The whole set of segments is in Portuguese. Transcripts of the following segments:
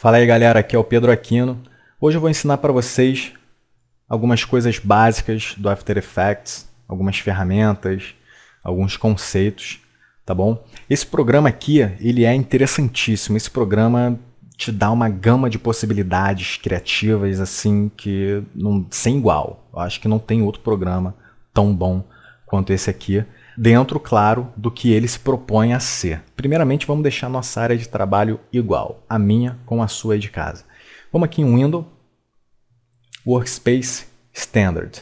Fala aí galera, aqui é o Pedro Aquino. Hoje eu vou ensinar para vocês algumas coisas básicas do After Effects, algumas ferramentas, alguns conceitos, tá bom? Esse programa aqui, ele é interessantíssimo. Esse programa te dá uma gama de possibilidades criativas assim que não sem igual. Eu acho que não tem outro programa tão bom quanto esse aqui dentro, claro, do que ele se propõe a ser. Primeiramente, vamos deixar nossa área de trabalho igual, a minha com a sua de casa. Vamos aqui em Window, Workspace Standard.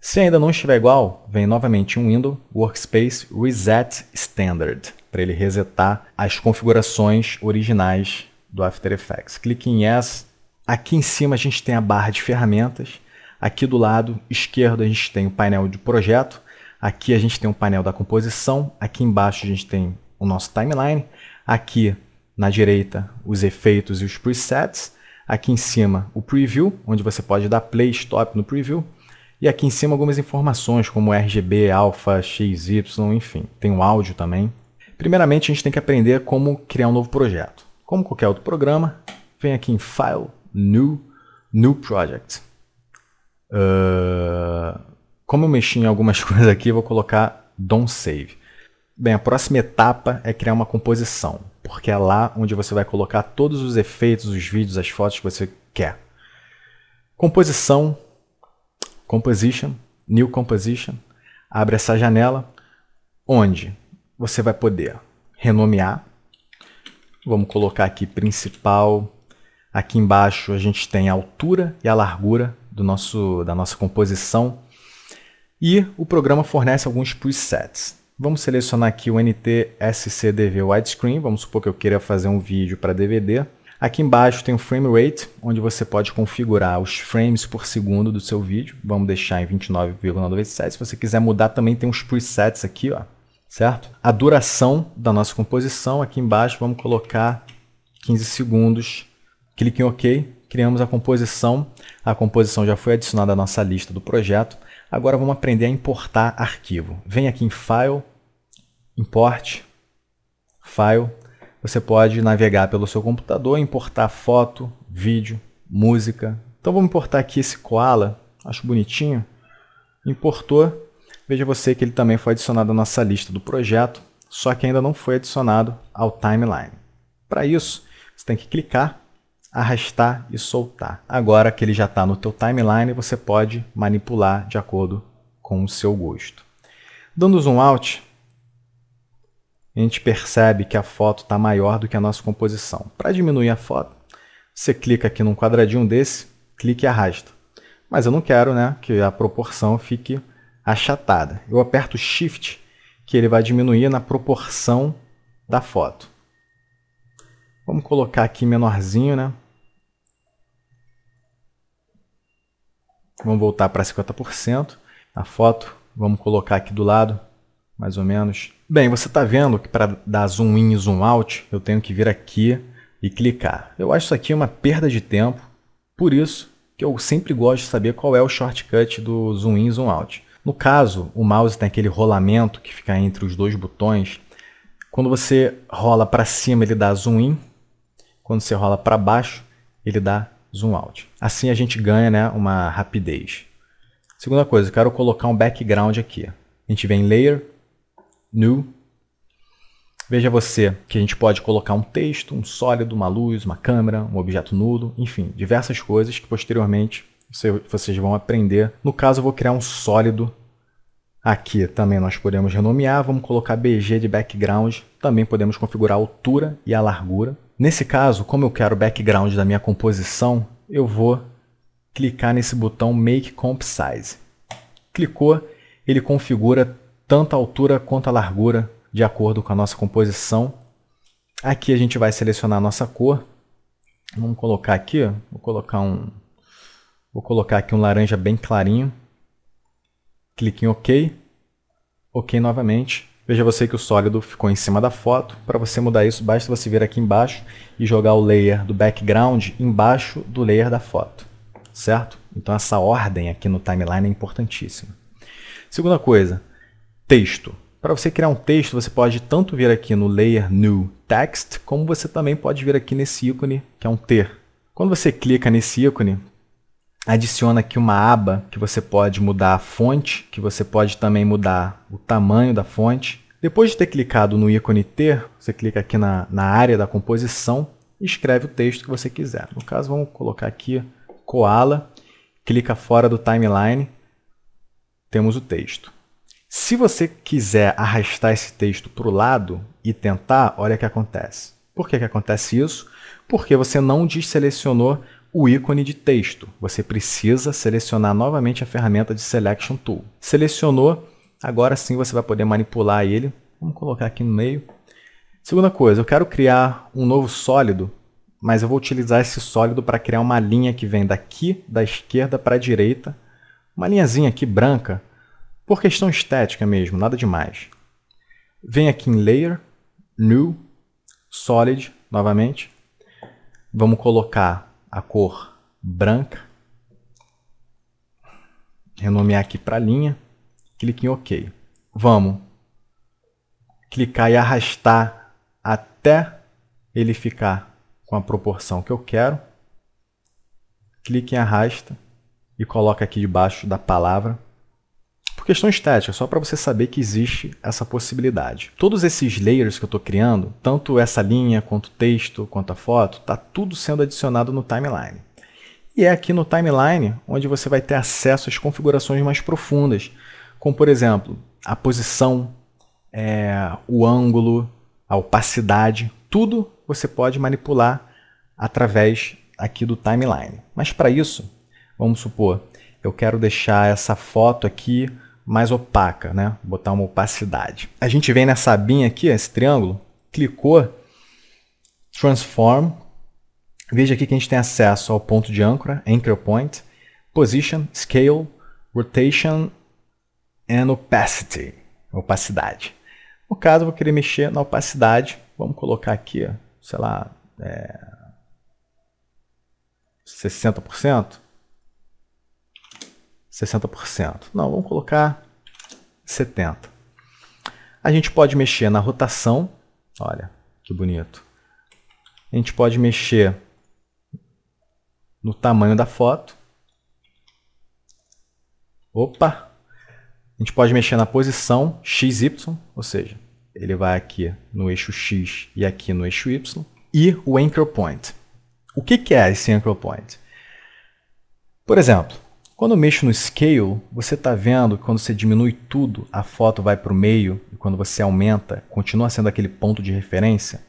Se ainda não estiver igual, vem novamente um Window Workspace Reset Standard, para ele resetar as configurações originais do After Effects. Clique em Yes. Aqui em cima a gente tem a barra de ferramentas. Aqui do lado esquerdo a gente tem o painel de projeto. Aqui a gente tem um painel da composição, aqui embaixo a gente tem o nosso timeline, aqui na direita os efeitos e os presets, aqui em cima o preview, onde você pode dar play stop no preview, e aqui em cima algumas informações como RGB, alfa, XY, enfim, tem o um áudio também. Primeiramente a gente tem que aprender como criar um novo projeto. Como qualquer outro programa, vem aqui em File, New, New Project. Uh, como eu mexi em algumas coisas aqui, vou colocar don't save. Bem, a próxima etapa é criar uma composição, porque é lá onde você vai colocar todos os efeitos, os vídeos, as fotos que você quer. Composição, composition, new composition, abre essa janela onde você vai poder renomear. Vamos colocar aqui principal. Aqui embaixo a gente tem a altura e a largura do nosso, da nossa composição. E o programa fornece alguns presets. Vamos selecionar aqui o NTSC-DV Widescreen, vamos supor que eu queira fazer um vídeo para DVD. Aqui embaixo tem o Frame Rate, onde você pode configurar os frames por segundo do seu vídeo. Vamos deixar em 29,97. Se você quiser mudar, também tem uns presets aqui, ó, certo? A duração da nossa composição, aqui embaixo, vamos colocar 15 segundos. Clique em OK, criamos a composição. A composição já foi adicionada à nossa lista do projeto. Agora vamos aprender a importar arquivo. Vem aqui em File, Import, File. Você pode navegar pelo seu computador, importar foto, vídeo, música. Então vamos importar aqui esse koala, acho bonitinho. Importou. Veja você que ele também foi adicionado à nossa lista do projeto, só que ainda não foi adicionado ao timeline. Para isso, você tem que clicar arrastar e soltar. Agora que ele já está no teu timeline, você pode manipular de acordo com o seu gosto. Dando zoom out, a gente percebe que a foto está maior do que a nossa composição. Para diminuir a foto, você clica aqui num quadradinho desse, clica e arrasta. Mas eu não quero né, que a proporção fique achatada. Eu aperto Shift, que ele vai diminuir na proporção da foto. Vamos colocar aqui menorzinho, né? Vamos voltar para 50%. A foto, vamos colocar aqui do lado, mais ou menos. Bem, você está vendo que para dar zoom in e zoom out, eu tenho que vir aqui e clicar. Eu acho isso aqui uma perda de tempo, por isso que eu sempre gosto de saber qual é o shortcut do zoom in e zoom out. No caso, o mouse tem aquele rolamento que fica entre os dois botões. Quando você rola para cima, ele dá zoom in. Quando você rola para baixo, ele dá zoom out. Assim a gente ganha né, uma rapidez. Segunda coisa, eu quero colocar um background aqui. A gente vem em Layer, New. Veja você que a gente pode colocar um texto, um sólido, uma luz, uma câmera, um objeto nulo, enfim, diversas coisas que posteriormente vocês vão aprender. No caso, eu vou criar um sólido Aqui também nós podemos renomear, vamos colocar BG de background, também podemos configurar a altura e a largura. Nesse caso, como eu quero o background da minha composição, eu vou clicar nesse botão Make Comp Size. Clicou, ele configura tanto a altura quanto a largura de acordo com a nossa composição. Aqui a gente vai selecionar a nossa cor. Vamos colocar aqui, ó. vou colocar um vou colocar aqui um laranja bem clarinho. Clique em OK. OK novamente. Veja você que o sólido ficou em cima da foto. Para você mudar isso, basta você vir aqui embaixo e jogar o layer do background embaixo do layer da foto, certo? Então essa ordem aqui no timeline é importantíssima. Segunda coisa, texto. Para você criar um texto, você pode tanto vir aqui no layer new text, como você também pode vir aqui nesse ícone, que é um T. Quando você clica nesse ícone, adiciona aqui uma aba que você pode mudar a fonte, que você pode também mudar o tamanho da fonte. Depois de ter clicado no ícone ter, você clica aqui na, na área da composição e escreve o texto que você quiser. No caso, vamos colocar aqui Koala, clica fora do timeline, temos o texto. Se você quiser arrastar esse texto para o lado e tentar, olha o que acontece. Por que, que acontece isso? Porque você não desselecionou o ícone de texto. Você precisa selecionar novamente a ferramenta de Selection Tool. Selecionou, agora sim você vai poder manipular ele. Vamos colocar aqui no meio. Segunda coisa, eu quero criar um novo sólido, mas eu vou utilizar esse sólido para criar uma linha que vem daqui, da esquerda para a direita. Uma linhazinha aqui branca, por questão estética mesmo, nada demais. Vem aqui em Layer, New, Solid, novamente. Vamos colocar a cor branca, renomear aqui para linha, clique em OK. Vamos clicar e arrastar até ele ficar com a proporção que eu quero. Clique em arrasta e coloca aqui debaixo da palavra por questão estética, só para você saber que existe essa possibilidade. Todos esses layers que eu estou criando, tanto essa linha, quanto o texto, quanto a foto, está tudo sendo adicionado no timeline. E é aqui no timeline onde você vai ter acesso às configurações mais profundas, como por exemplo, a posição, é, o ângulo, a opacidade, tudo você pode manipular através aqui do timeline. Mas para isso, vamos supor, eu quero deixar essa foto aqui mais opaca, né? Botar uma opacidade. A gente vem nessa abinha aqui, esse triângulo, clicou, transform. Veja aqui que a gente tem acesso ao ponto de âncora, anchor point, position, scale, rotation and opacity, opacidade. No caso, eu vou querer mexer na opacidade. Vamos colocar aqui, sei lá, é, 60%. 60%. Não, vamos colocar 70%. A gente pode mexer na rotação. Olha, que bonito. A gente pode mexer no tamanho da foto. Opa! A gente pode mexer na posição XY, ou seja, ele vai aqui no eixo X e aqui no eixo Y. E o Anchor Point. O que é esse Anchor Point? Por exemplo, quando eu mexo no scale, você está vendo que quando você diminui tudo, a foto vai para o meio e quando você aumenta, continua sendo aquele ponto de referência?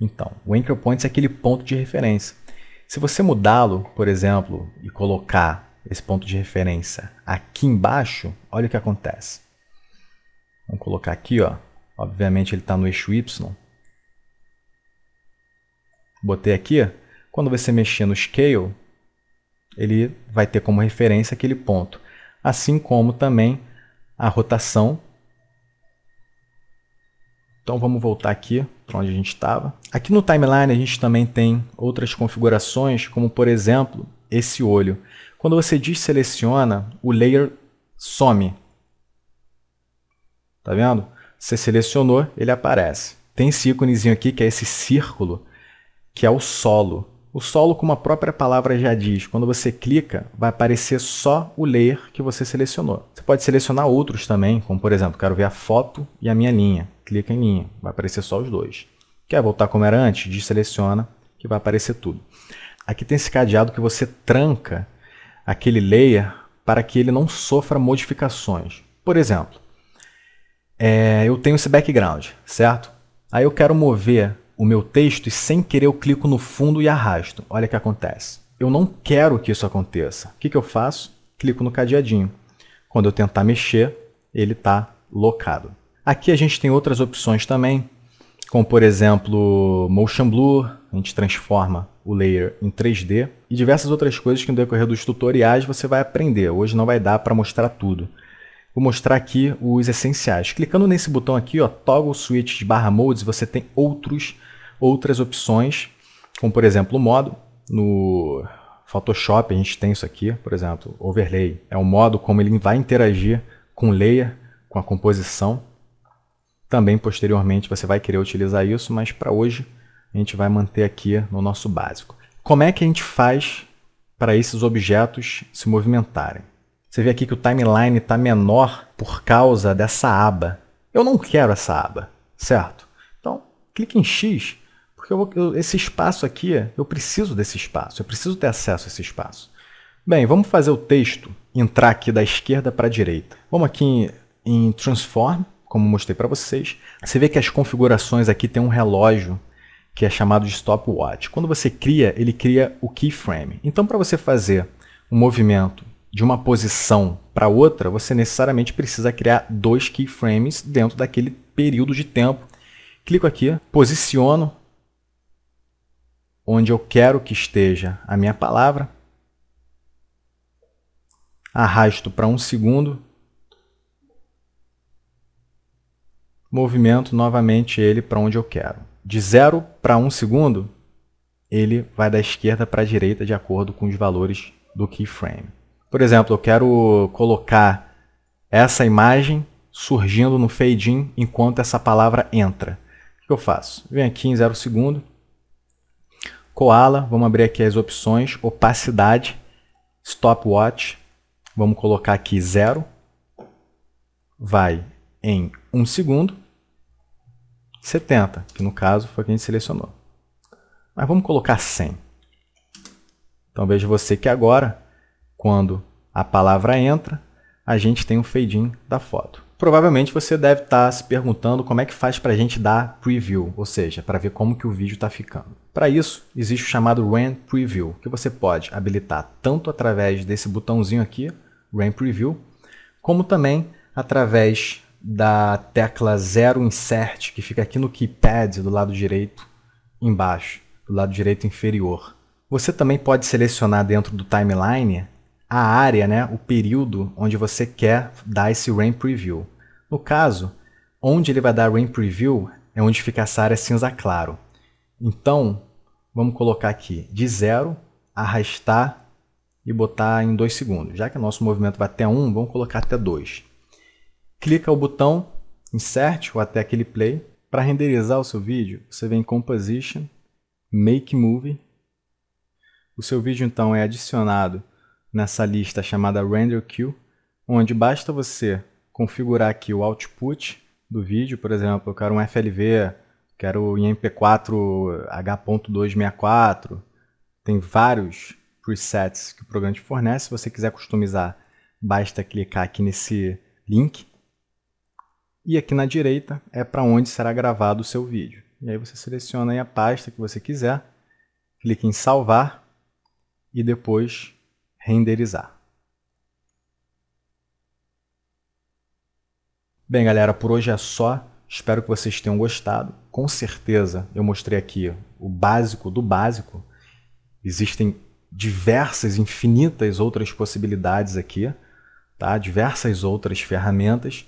Então, o anchor point é aquele ponto de referência. Se você mudá-lo, por exemplo, e colocar esse ponto de referência aqui embaixo, olha o que acontece. Vamos colocar aqui, ó. obviamente ele está no eixo Y. Botei aqui, quando você mexer no scale, ele vai ter como referência aquele ponto. Assim como também a rotação. Então vamos voltar aqui para onde a gente estava. Aqui no timeline a gente também tem outras configurações, como por exemplo esse olho. Quando você deseleciona, o layer some. Tá vendo? Você selecionou, ele aparece. Tem esse íconezinho aqui que é esse círculo, que é o solo. O solo, como a própria palavra já diz, quando você clica, vai aparecer só o layer que você selecionou. Você pode selecionar outros também, como por exemplo, quero ver a foto e a minha linha. Clica em linha, vai aparecer só os dois. Quer voltar como era antes? Deseleciona, que vai aparecer tudo. Aqui tem esse cadeado que você tranca aquele layer para que ele não sofra modificações. Por exemplo, é, eu tenho esse background, certo? Aí eu quero mover o meu texto e sem querer eu clico no fundo e arrasto. Olha o que acontece. Eu não quero que isso aconteça. O que, que eu faço? Clico no cadeadinho. Quando eu tentar mexer, ele está locado. Aqui a gente tem outras opções também, como por exemplo Motion Blur, a gente transforma o layer em 3D e diversas outras coisas que no decorrer dos tutoriais você vai aprender. Hoje não vai dar para mostrar tudo. Vou mostrar aqui os essenciais. Clicando nesse botão aqui, ó, Toggle Switch barra Modes, você tem outros outras opções, como por exemplo o modo. No Photoshop a gente tem isso aqui, por exemplo, overlay. É o modo como ele vai interagir com o layer, com a composição. Também posteriormente você vai querer utilizar isso, mas para hoje a gente vai manter aqui no nosso básico. Como é que a gente faz para esses objetos se movimentarem? Você vê aqui que o timeline está menor por causa dessa aba. Eu não quero essa aba, certo? Então, clique em X porque eu eu, esse espaço aqui, eu preciso desse espaço, eu preciso ter acesso a esse espaço. Bem, vamos fazer o texto entrar aqui da esquerda para a direita. Vamos aqui em, em Transform, como mostrei para vocês. Você vê que as configurações aqui tem um relógio que é chamado de stopwatch. Quando você cria, ele cria o keyframe. Então, para você fazer um movimento de uma posição para outra, você necessariamente precisa criar dois keyframes dentro daquele período de tempo. Clico aqui, posiciono onde eu quero que esteja a minha palavra, arrasto para um segundo, movimento novamente ele para onde eu quero. De zero para um segundo, ele vai da esquerda para a direita de acordo com os valores do keyframe. Por exemplo, eu quero colocar essa imagem surgindo no fade-in enquanto essa palavra entra. O que eu faço? Venho aqui em zero segundo, Koala, vamos abrir aqui as opções, opacidade, stopwatch, vamos colocar aqui 0, vai em 1 um segundo, 70, que no caso foi o que a gente selecionou. Mas vamos colocar 100. Então veja você que agora, quando a palavra entra, a gente tem um fade-in da foto. Provavelmente você deve estar tá se perguntando como é que faz para a gente dar preview, ou seja, para ver como que o vídeo está ficando. Para isso, existe o chamado RAM Preview, que você pode habilitar tanto através desse botãozinho aqui, RAM Preview, como também através da tecla 0 Insert, que fica aqui no keypad do lado direito embaixo, do lado direito inferior. Você também pode selecionar dentro do timeline a área, né, o período onde você quer dar esse RAM Preview. No caso, onde ele vai dar RAM Preview é onde fica essa área cinza claro. Então, vamos colocar aqui de 0, arrastar e botar em 2 segundos. Já que o nosso movimento vai até 1, um, vamos colocar até 2. Clica o botão Insert ou até aquele play. Para renderizar o seu vídeo, você vem em Composition, Make Movie. O seu vídeo então é adicionado nessa lista chamada Render Queue, onde basta você configurar aqui o output do vídeo, por exemplo, eu quero um FLV, quero em MP4 H.264, tem vários presets que o programa te fornece. Se você quiser customizar, basta clicar aqui nesse link. E aqui na direita é para onde será gravado o seu vídeo. E aí você seleciona aí a pasta que você quiser, clica em salvar e depois renderizar. Bem, galera, por hoje é só. Espero que vocês tenham gostado. Com certeza eu mostrei aqui o básico do básico. Existem diversas, infinitas outras possibilidades aqui, tá? diversas outras ferramentas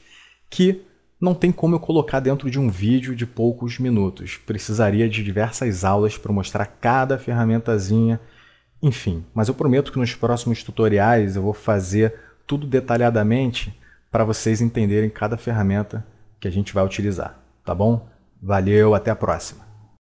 que não tem como eu colocar dentro de um vídeo de poucos minutos. Precisaria de diversas aulas para mostrar cada ferramentazinha enfim, mas eu prometo que nos próximos tutoriais eu vou fazer tudo detalhadamente para vocês entenderem cada ferramenta que a gente vai utilizar, tá bom? Valeu, até a próxima!